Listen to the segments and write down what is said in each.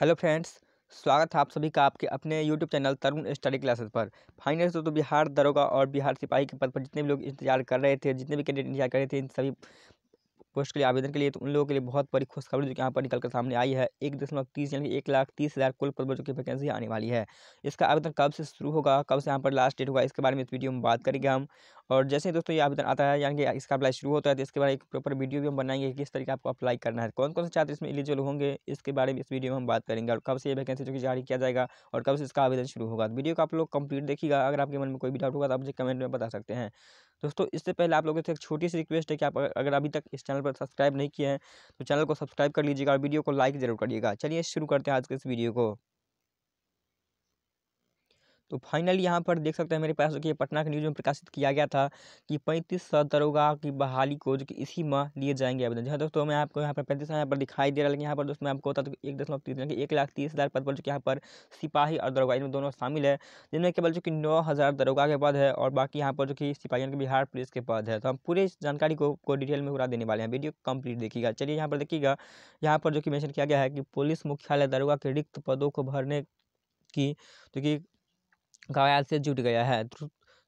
hello friends स्वागत है आप सभी का आपके अपने YouTube channel Tarun study classes पर फाइनल तो बिहार दरोगा और बिहार सिपाही के पद पर जितने भी लोग इंतजार कर रहे थे जितने भी कैंडिडेट इंतजार कर रहे थे इन सभी पोस्ट के लिए आवेदन के लिए तो उन लोगों के लिए बहुत बड़ी खुशखबरी जो कि यहाँ पर निकल कर सामने आई है एक दशमलव तीस यानी एक लाख तीस हज़ार कुल पद जो की वैकेंसी आने वाली है इसका आवेदन कब से शुरू होगा कब से यहाँ पर लास्ट डेट होगा इसके बारे में इस वीडियो में बात करेंगे हम और जैसे दोस्तों ये आवेदन आता है यानी कि इसका अप्लाई शुरू होता है तो इसके बारे में एक प्रॉपर वीडियो भी हम बनाएंगे किस तरीके आपको अप्लाई करना है कौन कौन से छात्र इसमें एलिजिबल होंगे इसके बारे में इस वीडियो में हम बात करेंगे और कब से ये वैकेंसी जो कि जारी किया जाएगा और कब से इसका आवेदन शुरू होगा वीडियो तो को आप लोग कंप्लीट देखिएगा अगर आपके मन में कोई भी डाउट होगा तो आप मुझे कमेंट में बता सकते हैं दोस्तों इससे पहले आप लोगों से एक छोटी सी रिक्वेस्ट है कि आप अगर अभी तक इस चैनल पर सब्सक्राइब नहीं किए हैं तो चैनल को सब्सक्राइब कर लीजिएगा और वीडियो को लाइक जरूर करिएगा चलिए शुरू करते हैं आज के इस वीडियो को तो फाइनली यहाँ पर देख सकते हैं मेरे पास देखिए पटना के न्यूज़ में प्रकाशित किया गया था कि पैंतीस सौ दरोगा की बहाली को जो कि इसी माह लिए जाएंगे आवेदन जहाँ दोस्तों मैं आपको यहाँ पर पैंतीस यहाँ पर दिखाई दे रहा है लेकिन यहाँ पर दोस्तों मैं आपको बता दूँ एक दशमलव तीस यानी एक लाख तीस हज़ार पद पर जो कि यहाँ पर सिपाही और दरोगा इनमें दोनों शामिल है जिनमें केवल जो कि नौ हज़ार दरोगा के पद है और बाकी यहाँ पर जो कि सिपाही यानी बिहार पुलिस के पद है तो हम पूरे जानकारी को को डिटेल में पूरा देने वाले हैं वीडियो कम्प्लीट देखिएगा चलिए यहाँ पर देखिएगा यहाँ पर जो कि मैंशन किया गया है कि पुलिस मुख्यालय दरोगा के रिक्त पदों को भरने की जो कि कवायद से जुट गया है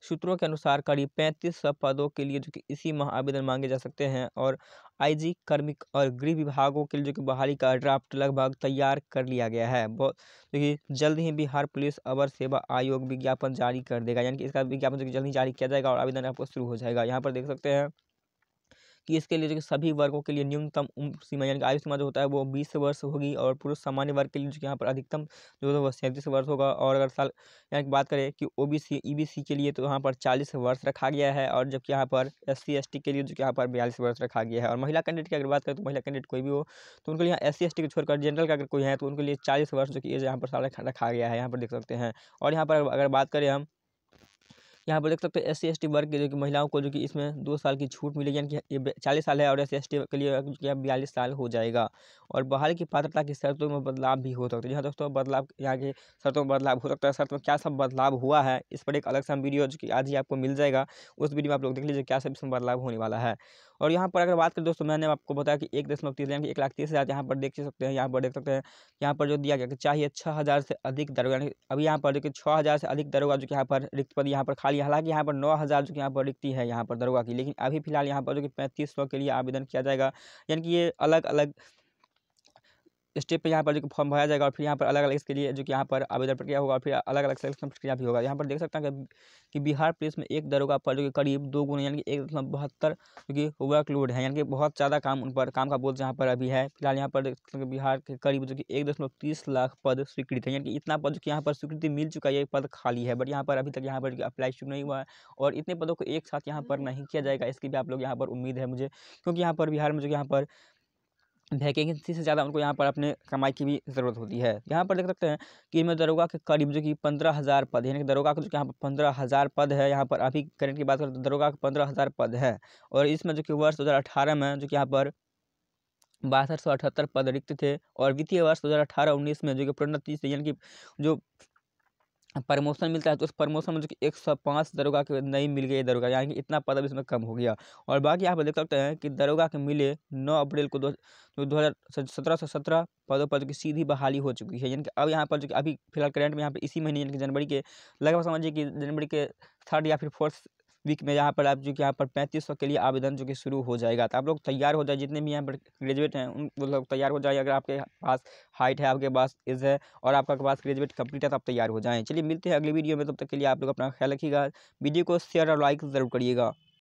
सूत्रों के अनुसार करीब पैंतीस सौ पदों के लिए जो कि इसी माह आवेदन मांगे जा सकते हैं और आईजी कर्मिक और गृह विभागों के लिए जो कि बहाली का ड्राफ्ट लगभग तैयार कर लिया गया है बहुत जो कि जल्द ही बिहार पुलिस अवर सेवा आयोग विज्ञापन जारी कर देगा यानी कि इसका विज्ञापन जो कि जल्द ही जारी किया जाएगा और आवेदन आपको शुरू हो जाएगा यहाँ पर देख सकते हैं कि इसके लिए जो कि सभी वर्गों के लिए न्यूनतम उम्र सीमा यानी कि आयु सीमा जो होता है वो बीस वर्ष होगी और पुरुष सामान्य वर्ग के लिए जो कि यहाँ पर अधिकतम जो है वो सैंतीस वर्ष होगा और अगर साल यानी बात करें कि O B C E B C के लिए तो यहाँ पर चालीस वर्ष रखा गया है और जबकि यहाँ पर एस सी एस टी के लिए जो कि यहाँ पर बयालीस वर्ष रखा गया है और महिला कैंडिडेट की अगर बात करें तो महिला कैंडिडेट कोई भी हो तो उनके लिए यहाँ एस सी एस टी को छोड़कर जनरल का अगर कोई है तो उनके लिए चालीस वर्ष जो कि एज यहाँ पर साल रखा गया है यहाँ पर देख सकते हैं और यहाँ पर अगर बात करें हम यहाँ पर देख सकते हैं एस सी एस टी वर्ग के जो कि महिलाओं को जो कि इसमें दो साल की छूट मिलेगी यानी कि चालीस साल है और एस सी एस टी के लिए बयालीस साल हो जाएगा और बाहर की पात्रता की शर्तों में बदलाव भी हो सकता है यहाँ दोस्तों बदलाव यहाँ के शर्तों में बदलाव हो सकता है शर्त में क्या सब बदलाव हुआ है इस पर एक अलग सा वीडियो जो कि आज ही आपको मिल जाएगा उस वीडियो में आप लोग देख लीजिए क्या सब इसमें बदलाव होने वाला है और यहाँ पर अगर बात करें दोस्तों मैंने आपको बताया कि एक दशमलव तीस यानी कि एक लाख तीस हज़ार यहाँ पर देख सकते हैं यहाँ पर देख सकते हैं यहाँ पर जो दिया गया कि चाहिए छः हज़ार से अधिक दरोगा यानी अभी यहाँ पर देखिए छः हज़ार से अधिक दरोगा जो कि यहाँ पर रिक्त पद यहाँ पर खाली हालांकि यहाँ पर नौ हज़ार जो कि यहाँ पर रिक्ति है यहाँ पर दरोगा की लेकिन अभी फिलहाल यहाँ पर जो कि पैंतीस सौ के लिए आवेदन किया जाएगा यानी कि ये अलग अलग स्टेप पे यहाँ पर जो फॉर्म भरा जाएगा और फिर यहाँ पर अलग अलग इसके लिए जो कि यहाँ पर आवेदन प्रक्रिया होगा और फिर अलग अलग सेलेक्शन प्रक्रिया भी होगा यहाँ पर देख सकते हैं कि बिहार पुलिस में एक दरोगा पर जो कि करीब दो गुण यानी कि एक दशमलव बहत्तर जो कि वर्कलोड है यानी कि बहुत ज़्यादा काम उन पर काम का बोझ यहाँ पर अभी है फिलहाल यहाँ पर देख सकते हैं बिहार के करीब जो कि एक दशमलव तीस लाख पद स्वीकृत है यानी कि इतना पद जो कि यहाँ पर स्वीकृति मिल चुका है ये पद खाली है बट यहाँ पर अभी तक यहाँ पर अप्लाई शुरू नहीं हुआ है और इतने पदों को एक साथ यहाँ पर नहीं किया जाएगा इसकी भी आप लोग यहाँ पर उम्मीद है मुझे क्योंकि यहाँ पर बिहार में जो यहाँ पर वैकेंसी से ज़्यादा उनको यहाँ पर अपने कमाई की भी ज़रूरत होती है यहाँ पर देख सकते हैं कि इनमें दरोगा के करीब जो कि पंद्रह हज़ार पद यानी कि दरोगा का जो यहाँ पर पंद्रह हज़ार पद है यहाँ पर अभी करंट की बात करें तो दरोगा का पंद्रह हज़ार पद है और इसमें जो कि वर्ष दो में जो कि यहाँ पर बासठ सौ अठहत्तर पद रिक्त थे और वित्तीय वर्ष दो हज़ार अठारह उन्नीस में जो कि प्रोन्नति से यानी कि जो प्रमोशन मिलता है तो उस प्रमोशन में जो कि एक सौ पाँच दरोगा के नहीं मिल गए दरोगा यानी कि इतना पद इसमें कम हो गया और बाकी यहाँ पर देख सकते हैं कि दरोगा के मिले नौ अप्रैल को दो दो हज़ार सत्रह सौ सत्रह पदों पर जो कि सीधी बहाली हो चुकी है यानी कि अब यहाँ पर जो कि अभी फिलहाल करंट में यहाँ पर इसी महीने यानी कि जनवरी के लगभग समझिए कि जनवरी के थर्ड या फिर फोर्थ वीक में यहाँ पर आप जो कि यहाँ पर पैंतीस सौ के लिए आवेदन जो कि शुरू हो जाएगा तो आप लोग तैयार हो जाए जितने भी यहाँ पर ग्रेजुएट हैं उन लोग मतलब तैयार हो जाए अगर आपके पास हाइट है आपके पास एज है और आपका पास ग्रेजुएट कंप्लीट है तो आप तैयार हो जाएँ चलिए मिलते हैं अगली वीडियो में तब तक के लिए आप लोग अपना ख्याल रखिएगा वीडियो को शेयर और लाइक ज़रूर करिएगा